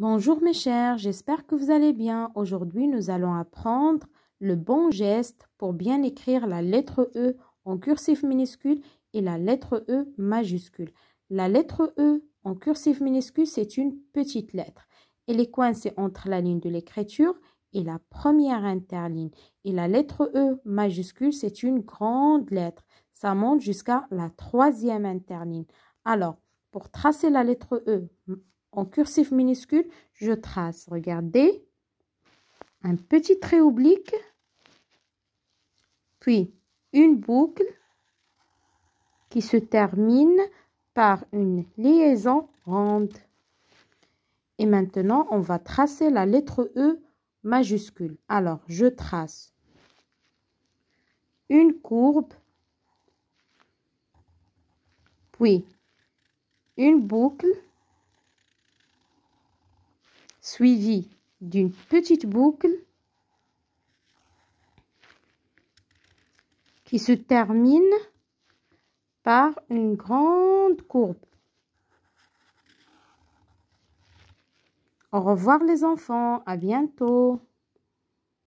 Bonjour mes chers, j'espère que vous allez bien. Aujourd'hui, nous allons apprendre le bon geste pour bien écrire la lettre E en cursif minuscule et la lettre E majuscule. La lettre E en cursif minuscule, c'est une petite lettre. Elle est coincée entre la ligne de l'écriture et la première interligne. Et la lettre E majuscule, c'est une grande lettre. Ça monte jusqu'à la troisième interligne. Alors, pour tracer la lettre E en cursif minuscule, je trace. Regardez, un petit trait oblique, puis une boucle qui se termine par une liaison ronde. Et maintenant, on va tracer la lettre E majuscule. Alors, je trace une courbe, puis une boucle, suivi d'une petite boucle qui se termine par une grande courbe. Au revoir les enfants, à bientôt.